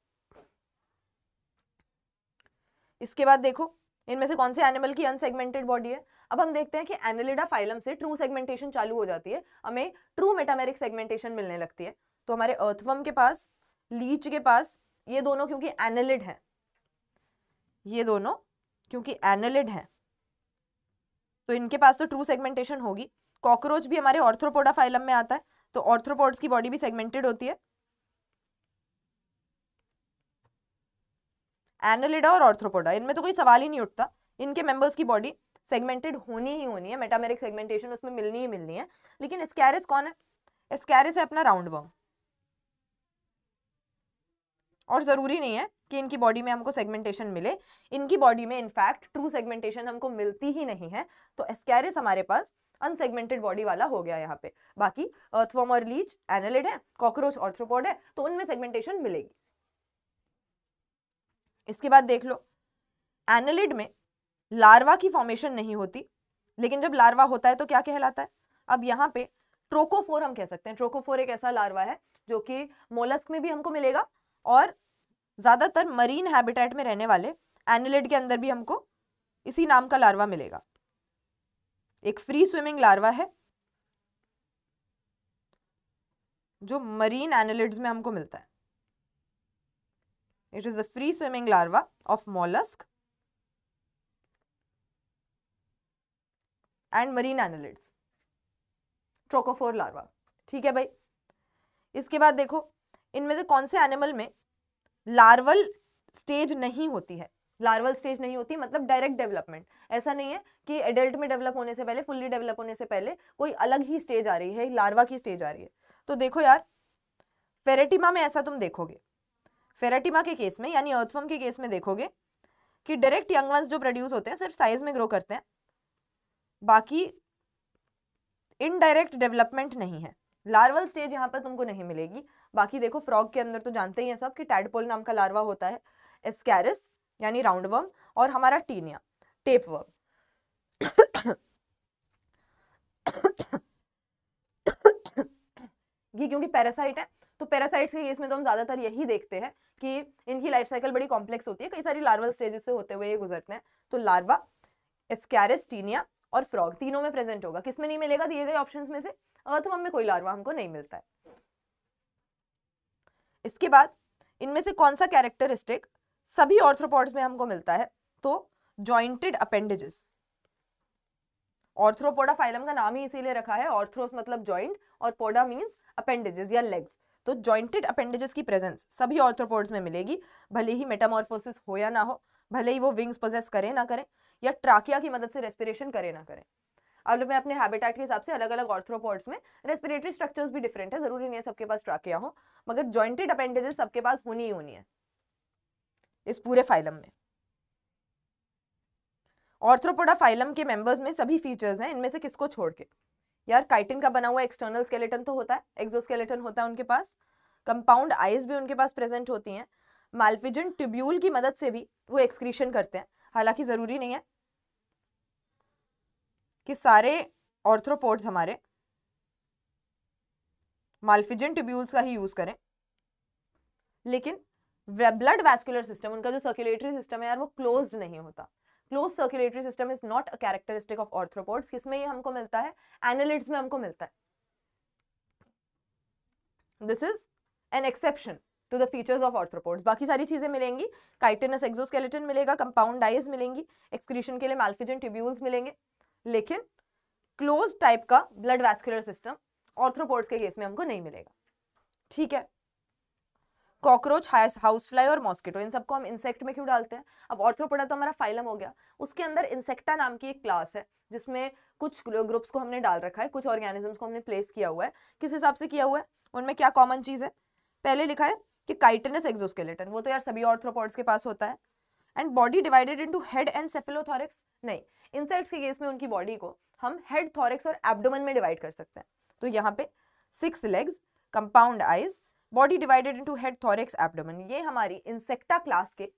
इसके बाद देखो इनमें से कौन से एनिमल की अनसेगमेंटेड बॉडी है अब हम देखते हैं कि एनलिडा फाइलम से ट्रू सेगमेंटेशन चालू हो जाती है हमें ट्रू मेटामेरिक सेगमेंटेशन मिलने लगती है तो हमारे अर्थवर्म के पास लीच के पास ये दोनों क्योंकि एनलिड हैं ये दोनों क्योंकि एनलिड हैं तो इनके पास तो ट्रू सेगमेंटेशन होगी कॉकरोच भी हमारे ऑर्थ्रोपोडा फाइलम में आता है तो ऑर्थ्रोपोड्स की बॉडी भी सेगमेंटेड होती है एनोलिडा और ऑर्थ्रोपोडा इनमें तो कोई सवाल ही नहीं उठता इनके मेंबर्स की बॉडी सेगमेंटेड होनी ही होनी है मेटामेरिक सेगमेंटेशन उसमें मिलनी ही मिलनी है लेकिन स्कैरिस कौन है स्कैरिस है अपना राउंड वर्म और ज़रूरी नहीं है कि इनकी बॉडी में हमको सेगमेंटेशन मिले इनकी बॉडी में इनफैक्ट ट्रू सेगमेंटेशन हमको मिलती ही नहीं है तो एस्कैरिस हमारे पास अनसेगमेंटेड बॉडी वाला हो गया यहाँ पे बाकी अर्थवर्म और लीच एनलिड है कॉकरोच ऑर्थ्रोपोड है तो उनमें सेगमेंटेशन मिलेगी इसके बाद देख लो एनलिड में लार्वा की फॉर्मेशन नहीं होती लेकिन जब लार्वा होता है तो क्या कहलाता है अब यहाँ पे ट्रोकोफोर हम कह सकते हैं ट्रोकोफोर एक ऐसा लार्वा है जो कि मोलस्क में भी हमको मिलेगा और ज़्यादातर मरीन हैबिटेट में रहने वाले एनिलेट के अंदर भी हमको इसी नाम का लार्वा मिलेगा एक फ्री स्विमिंग लार्वा है जो मरीन एनिलिड्स में हमको मिलता है it is a free swimming larva of mollusc and marine annelids trochophore larva ठीक है भाई इसके बाद देखो इनमें से कौन से एनिमल में लार्वल स्टेज नहीं होती है लार्वल स्टेज नहीं होती मतलब डायरेक्ट डेवलपमेंट ऐसा नहीं है कि एडल्ट में डेवलप होने से पहले फुल्ली डेवलप होने से पहले कोई अलग ही स्टेज आ रही है लार्वा की स्टेज आ रही है तो देखो यार फेरेटिमा में ऐसा तुम देखोगे फेरेटिमा के केस में यानी अर्थफम के केस में देखोगे कि डायरेक्ट यंग वंस जो प्रोड्यूस होते हैं सिर्फ साइज में ग्रो करते हैं बाकी इनडायरेक्ट डेवलपमेंट नहीं है लार्वल स्टेज यहाँ पर तुमको नहीं मिलेगी बाकी देखो फ्रॉग के अंदर तो जानते ही हैं सब कि टैडपोल नाम का लार्वा होता है एस्कैरिस यानी राउंड वर्म और हमारा टीनिया टेप वर्म ये क्योंकि पैरासाइट है तो पैरासाइट्स के केस में तो हम ज़्यादातर यही देखते हैं कि इनकी लाइफ साइकिल बड़ी कॉम्प्लेक्स होती है कई सारी लार्वल स्टेजेस से होते हुए ये गुजरते हैं तो लार्वा एस्कैरिस टीनिया और फ्रॉग तीनों में प्रेजेंट होगा किसमें नहीं मिलेगा दिए गए ऑप्शंस में से अर्थवम में कोई लार्वा हमको नहीं मिलता है इसके बाद इनमें से कौन सा कैरेक्टरिस्टिक सभी ऑर्थ्रोपॉड्स में हमको मिलता है तो जॉइंटेड अपेंडेजेस ऑर्थ्रोपोडा फाइलम का नाम ही इसीलिए रखा है ऑर्थ्रोस मतलब जॉइंट और पोडा मींस अपेंडेजेस या लेग्स तो जॉइंटेड अपेंडेजेस की प्रेजेंस सभी ऑर्थ्रोपोड्स में मिलेगी भले ही मेटामॉर्फोसिस हो या ना हो भले ही वो विंग्स पोजेस करें ना करें या ट्राकिया की मदद से रेस्पिरेशन करें ना करें अब लोग मैं अपने हैबिटेट के हिसाब से अलग अलग ऑर्थ्रोपोड्स में रेस्पिरेटरी स्ट्रक्चर्स भी डिफरेंट है जरूरी नहीं है सबके पास ट्राकिया हो मगर ज्वाइंटेड अपेंडेजेस सबके पास होनी ही होनी है इस पूरे फाइलम में ऑर्थ्रोपोडा फाइलम के मेंबर्स में सभी फीचर्स हैं इनमें से किसको छोड़ के यार काइटिन का बना हुआ एक्सटर्नल स्केलेटन तो होता है एक्सोस्केलेटन होता है उनके पास कंपाउंड आइज भी उनके पास प्रेजेंट होती हैं मालफिजन ट्यूब्यूल की मदद से भी वो एक्सक्रीशन करते हैं हालांकि ज़रूरी नहीं है कि सारे ऑर्थ्रोपोड्स हमारे माल्फिजन ट्यूब्यूल्स का ही यूज करें लेकिन ब्लड वैस्कुलर सिस्टम उनका जो सर्कुलेटरी सिस्टम है यार वो क्लोज्ड नहीं होता close circulatory system is not a characteristic of arthropods किसमें ये हमको मिलता है एनालिट्स में हमको मिलता है this is an exception to the features of arthropods बाकी सारी चीज़ें मिलेंगी काइटेनस एक्सोस्केलेटन मिलेगा कंपाउंड आइज मिलेंगी एक्सक्रीशन के लिए माल्फिजन ट्यूब्यूल्स मिलेंगे लेकिन क्लोज टाइप का ब्लड वैस्कुलर सिस्टम ऑर्थ्रोपोड्स के केस में हमको नहीं मिलेगा ठीक है कॉकरोच हाउस फ्लाई और मॉस्किटो इन सबको हम इंसेक्ट में क्यों डालते हैं अब ऑर्थ्रोपोडा तो हमारा फाइलम हो गया उसके अंदर इंसेक्टा नाम की एक क्लास है जिसमें कुछ ग्रुप्स को हमने डाल रखा है कुछ ऑर्गेनिजम्स को हमने प्लेस किया हुआ है किस हिसाब से किया हुआ है उनमें क्या कॉमन चीज़ है पहले लिखा है कि काइटनस एक्सोस्केलेटन वो तो यार सभी ऑर्थ्रोपोड्स के पास होता है and body divided into head and cephalothorax नहीं इंसेक्ट्स के केस में उनकी बॉडी को हम हेड थॉरिक्स और एबडोमन में डिवाइड कर सकते हैं तो यहाँ पे six legs compound eyes body divided into head thorax abdomen ये हमारी इंसेक्टा क्लास के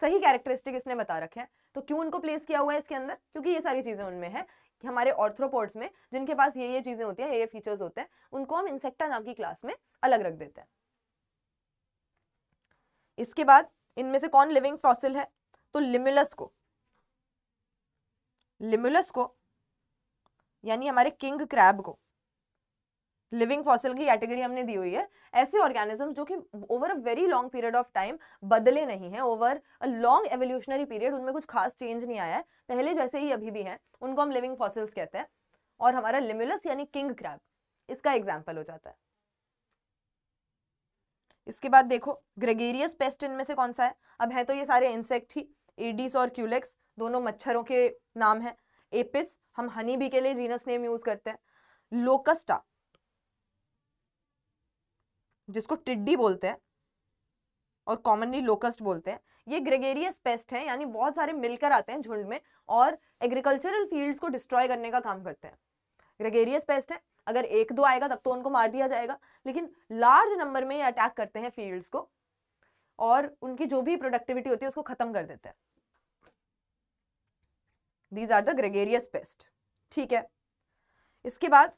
सही कैरेक्टरिस्टिक इसने बता रखे हैं तो क्यों उनको प्लेस किया हुआ है इसके अंदर क्योंकि ये सारी चीज़ें उनमें हैं कि हमारे ऑर्थ्रोपोर्ट्स में जिनके पास ये ये चीज़ें होती हैं ये ये फीचर्स होते हैं उनको हम इंसेक्टा नाम की क्लास में अलग रख देते हैं इसके बाद इनमें से कौन लिविंग फॉसिल है तो लिमुलस को लिमुलस को यानी हमारे किंग क्रैब को लिविंग फॉसिल की कैटेगरी हमने दी हुई है ऐसे ऑर्गेनिजम्स जो कि over a very long period of time बदले नहीं हैं over a long evolutionary period उनमें कुछ खास चेंज नहीं आया है पहले जैसे ही अभी भी हैं उनको हम लिविंग फॉसिल्स कहते हैं और हमारा लिमुलस यानी किंग क्रैब इसका एग्जाम्पल हो जाता है इसके बाद देखो ग्रेगेरियस पेस्ट इनमें से कौन सा है अब है तो ये सारे इंसेक्ट ही एडिस और क्यूलेक्स दोनों मच्छरों के नाम है एपिस हम हनी भी के लिए जीनस नेम यूज करते हैं लोकस्टा जिसको टिड्डी बोलते हैं और कॉमनली लोकस्ट बोलते हैं ये ग्रेगेरियस पेस्ट हैं यानी बहुत सारे मिलकर आते हैं झुंड में और एग्रीकल्चरल फील्ड्स को डिस्ट्रॉय करने का काम करते हैं ग्रेगेरियस पेस्ट है अगर एक दो आएगा तब तो उनको मार दिया जाएगा लेकिन लार्ज नंबर में ये अटैक करते हैं फील्ड्स को और उनकी जो भी प्रोडक्टिविटी होती है उसको खत्म कर देते हैं these are the gregarious pest ठीक है इसके बाद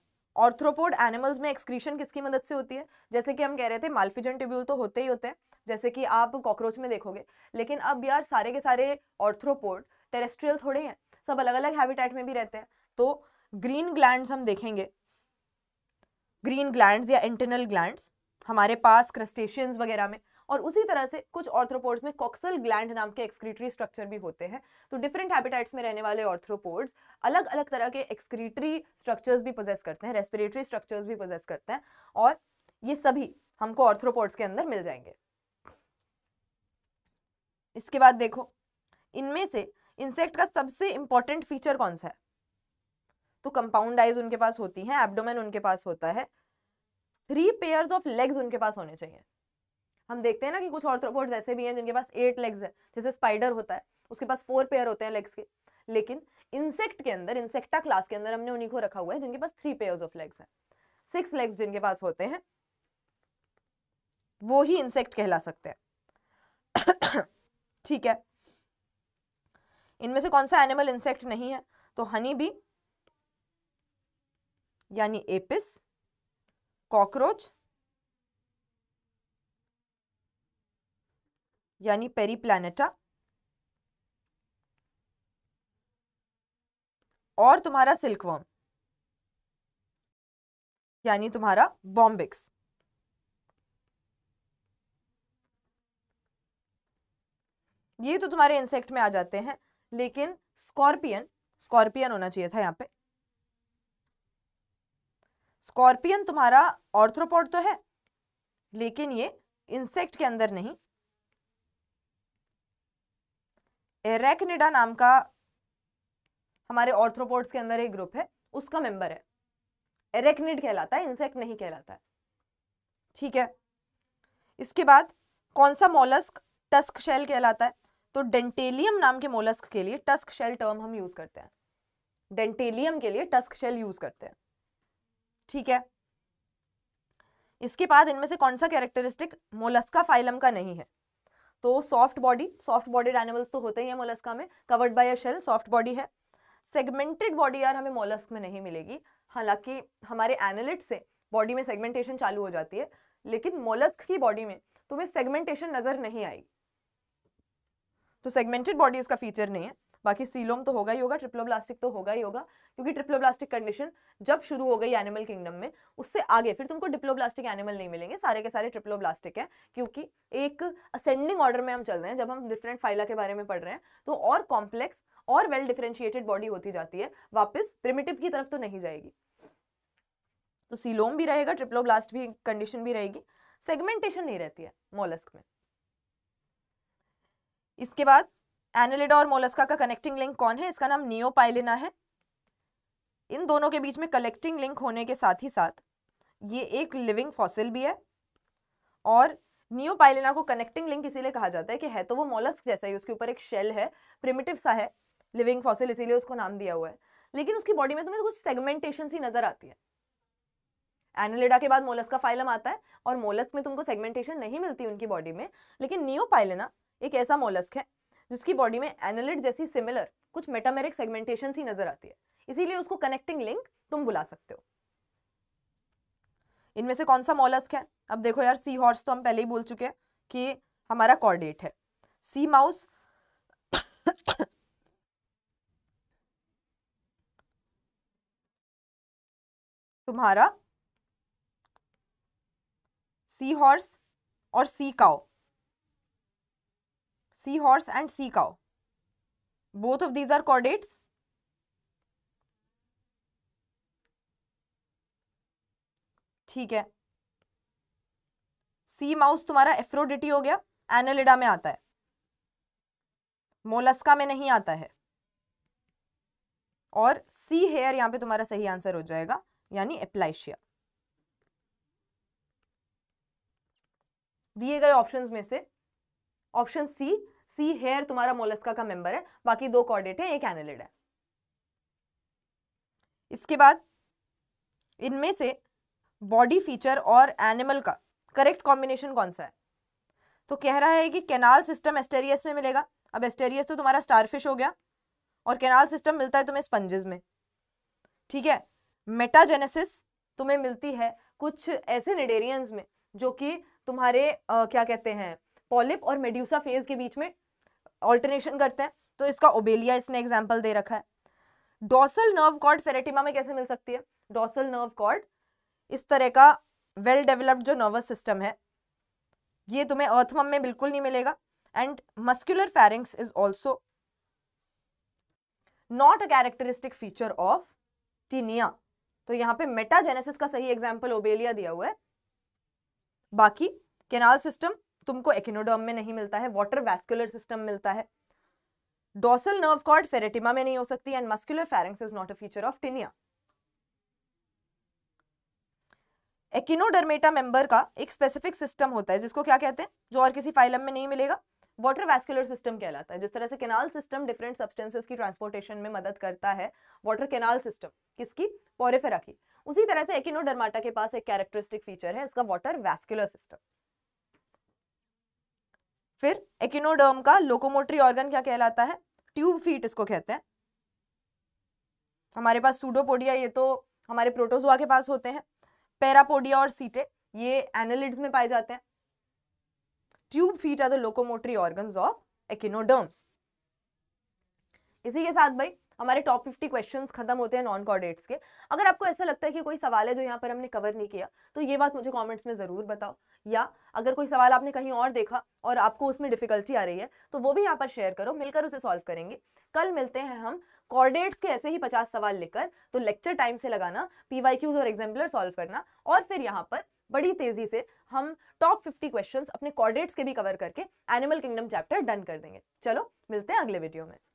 ऑर्थ्रोपोड एनिमल्स में एक्सक्रीशन किसकी मदद से होती है जैसे कि हम कह रहे थे माल्फिजन ट्यूब्यूल तो होते ही होते हैं जैसे कि आप कॉकरोच में देखोगे लेकिन अब यार सारे के सारे ऑर्थ्रोपोड टेरेस्ट्रियल थोड़े हैं सब अलग अलग हैबिटेट में भी रहते हैं तो ग्रीन ग्लैंड हम देखेंगे ग्रीन ग्लैंड या इंटरनल ग्लैंड हमारे पास क्रस्टेशियंस वगैरह में और उसी तरह से कुछ ऑर्थ्रोपोड्स में कॉक्सल ग्लैंड नाम के एक्सक्रीटरी स्ट्रक्चर भी होते हैं तो डिफरेंट हैबिटेट्स में रहने वाले ऑर्थ्रोपोड्स अलग अलग तरह के एक्सक्रीटरी स्ट्रक्चर्स भी पोजेस करते हैं रेस्पिरेटरी स्ट्रक्चर्स भी पोजेस करते हैं और ये सभी हमको ऑर्थ्रोपोड्स के अंदर मिल जाएंगे इसके बाद देखो इनमें से इंसेक्ट का सबसे इंपॉर्टेंट फीचर कौन सा है तो कंपाउंड आइज उनके पास होती हैं एब्डोमेन उनके पास होता है थ्री पेयर ऑफ लेग्स उनके पास होने चाहिए हम देखते हैं ना कि कुछ ऑर्थ्रोपोड्स ऐसे भी हैं जिनके पास एट लेग्स है जैसे स्पाइडर होता है उसके पास फोर पेयर होते हैं लेग्स के लेकिन इंसेक्ट के अंदर इंसेक्टा क्लास के अंदर हमने उन्हीं को रखा हुआ है जिनके पास थ्री पेयर ऑफ लेग्स हैं सिक्स लेग्स जिनके पास होते हैं वो ही इंसेक्ट कहला सकते हैं ठीक है इनमें से कौन सा एनिमल इंसेक्ट नहीं है तो हनी भी यानी एपिस कॉकरोच यानी पेरीप्लानेटा और तुम्हारा सिल्कवर्म यानी तुम्हारा बॉम्बिक्स ये तो तुम्हारे इंसेक्ट में आ जाते हैं लेकिन स्कॉर्पियन स्कॉर्पियन होना चाहिए था यहां पे स्कॉर्पियन तुम्हारा ऑर्थ्रोपोड तो है लेकिन ये इंसेक्ट के अंदर नहीं एरेक्निडा नाम का हमारे ऑर्थ्रोपोड्स के अंदर एक ग्रुप है उसका मेंबर है एरेक्निड कहलाता है इंसेक्ट नहीं कहलाता है ठीक है इसके बाद कौन सा मोलस्क टस्क शेल कहलाता है तो डेंटेलियम नाम के मोलस्क के लिए टस्क शेल टर्म हम यूज करते हैं डेंटेलियम के लिए टस्क शेल यूज करते हैं ठीक है इसके बाद इनमें से कौन सा कैरेक्टरिस्टिक मोलस्का फाइलम का नहीं है तो soft body soft bodied animals तो होते ही हैं मोलस्का में covered by a shell soft body है सेगमेंटेड बॉडी यार हमें मोलस्क में नहीं मिलेगी हालांकि हमारे एनालिट से बॉडी में सेगमेंटेशन चालू हो जाती है लेकिन मोलस्क की बॉडी में तुम्हें सेगमेंटेशन नजर नहीं आएगी तो सेगमेंटेड बॉडी इसका फीचर नहीं है बाकी सीलोम तो होगा ही होगा ट्रिप्लोब्लास्टिक तो होगा ही होगा क्योंकि ट्रिप्लोब्लास्टिक कंडीशन जब शुरू हो गई एनिमल किंगडम में उससे आगे फिर तुमको डिप्लोब्लास्टिक एनिमल नहीं मिलेंगे सारे के सारे ट्रिप्लोब्लास्टिक है क्योंकि एक असेंडिंग ऑर्डर में हम चल रहे हैं जब हम डिफरेंट फाइला के बारे में पढ़ रहे हैं तो और कॉम्प्लेक्स और वेल डिफ्रेंशिएटेड बॉडी होती जाती है वापस प्रिमिटिव की तरफ तो नहीं जाएगी तो सीलोम भी रहेगा ट्रिप्लोब्लास्ट भी कंडीशन भी रहेगी सेगमेंटेशन नहीं रहती है मोलस्क में इसके बाद एनिलिडा और मोलस्का का कनेक्टिंग लिंक कौन है इसका नाम नियोपाइलिना है इन दोनों के बीच में कलेक्टिंग लिंक होने के साथ ही साथ ये एक लिविंग फॉसिल भी है और नियोपाइलिना को कनेक्टिंग लिंक इसीलिए कहा जाता है कि है तो वो मोलस्क जैसा ही उसके ऊपर एक शेल है प्रिमिटिव सा है लिविंग फॉसिल इसीलिए उसको नाम दिया हुआ है लेकिन उसकी बॉडी में तुम्हें तो कुछ सेगमेंटेशन ही नजर आती है एनिलिडा के बाद मोलस्क का फाइलम आता है और मोलस्क में तुमको सेगमेंटेशन नहीं मिलती उनकी बॉडी में लेकिन नियोपाइलिना एक ऐसा मोलस्क है जिसकी बॉडी में एनलिट जैसी सिमिलर कुछ मेटामेरिक सेगमेंटेशन ही नजर आती है इसीलिए उसको कनेक्टिंग लिंक तुम बुला सकते हो इनमें से कौन सा मोलस्क है अब देखो यार सी हॉर्स तो हम पहले ही बोल चुके हैं कि हमारा कॉर्डेट है सी माउस तुम्हारा सी हॉर्स और सी काओ sea horse and sea cow. Both of these are chordates. ठीक है सी माउस तुम्हारा एफ्रोडिटी हो गया एनालिडा में आता है मोलस्का में नहीं आता है और सी हेयर यहां पे तुम्हारा सही आंसर हो जाएगा यानी एप्लाइशिया दिए गए ऑप्शंस में से ऑप्शन सी सी हेयर तुम्हारा मोलस्का का मेंबर है बाकी दो कॉर्डेट है एक एनालिड है इसके बाद इनमें से बॉडी फीचर और एनिमल का करेक्ट कॉम्बिनेशन कौन सा है तो कह रहा है कि कैनाल सिस्टम एस्टेरियस में मिलेगा अब एस्टेरियस तो तुम्हारा स्टारफिश हो गया और कैनाल सिस्टम मिलता है तुम्हें स्पंजेस में ठीक है मेटाजेनेसिस तुम्हें मिलती है कुछ ऐसे निडेरियंस में जो कि तुम्हारे आ, क्या कहते हैं पॉलिप और मेड्यूसा फेज के बीच में ऑल्टरनेशन करते हैं तो इसका ओबेलिया इसने एग्जाम्पल दे रखा है डॉसल नर्व कॉर्ड फेरेटिमा में कैसे मिल सकती है डॉसल नर्व कॉर्ड इस तरह का वेल डेवलप्ड जो नर्वस सिस्टम है ये तुम्हें अर्थवम में बिल्कुल नहीं मिलेगा and muscular pharynx is also not a characteristic feature of Taenia तो यहाँ पे मेटाजेनेसिस का सही एग्जाम्पल ओबेलिया दिया हुआ है बाकी केनाल सिस्टम तुमको एकिनोडर्म में नहीं मिलता है वाटर वैस्कुलर सिस्टम मिलता है डोसल नर्व कॉर्ड फेरेटिमा में नहीं हो सकती and muscular pharynx is not a feature of Taenia Echinodermata member का एक स्पेसिफिक सिस्टम होता है जिसको क्या कहते हैं जो और किसी फाइलम में नहीं मिलेगा वाटर वैस्कुलर सिस्टम कहलाता है जिस तरह से केनाल सिस्टम डिफरेंट सब्सटेंसेस की ट्रांसपोर्टेशन में मदद करता है वाटर केनाल सिस्टम किसकी पोरेफेरा की उसी तरह से एकिनोडर्माटा के पास एक कैरेक्टरिस्टिक फीचर है इसका वाटर वैस्कुलर सिस्टम फिर एक्नोडर्म का लोकोमोटरी ऑर्गन क्या कहलाता है ट्यूब फीट इसको कहते हैं हमारे पास सूडोपोडिया ये तो हमारे प्रोटोजोआ के पास होते हैं पैरापोडिया और सीटे ये एनालिड्स में पाए जाते हैं tube feet are the locomotory organ of echinoderms इसी के साथ भाई हमारे टॉप फिफ्टी क्वेश्चन खत्म होते हैं नॉन कॉर्डेट्स के अगर आपको ऐसा लगता है कि कोई सवाल है जो यहाँ पर हमने कवर नहीं किया तो ये बात मुझे कॉमेंट्स में ज़रूर बताओ या अगर कोई सवाल आपने कहीं और देखा और आपको उसमें डिफिकल्टी आ रही है तो वो भी यहाँ पर शेयर करो मिलकर उसे सॉल्व करेंगे कल मिलते हैं हम कॉर्डेट्स के ऐसे ही पचास सवाल लेकर तो लेक्चर टाइम से लगाना पी और एग्जाम्पलर सॉल्व करना और फिर यहाँ पर बड़ी तेजी से हम टॉप 50 क्वेश्चंस अपने कॉर्डेट्स के भी कवर करके एनिमल किंगडम चैप्टर डन कर देंगे चलो मिलते हैं अगले वीडियो में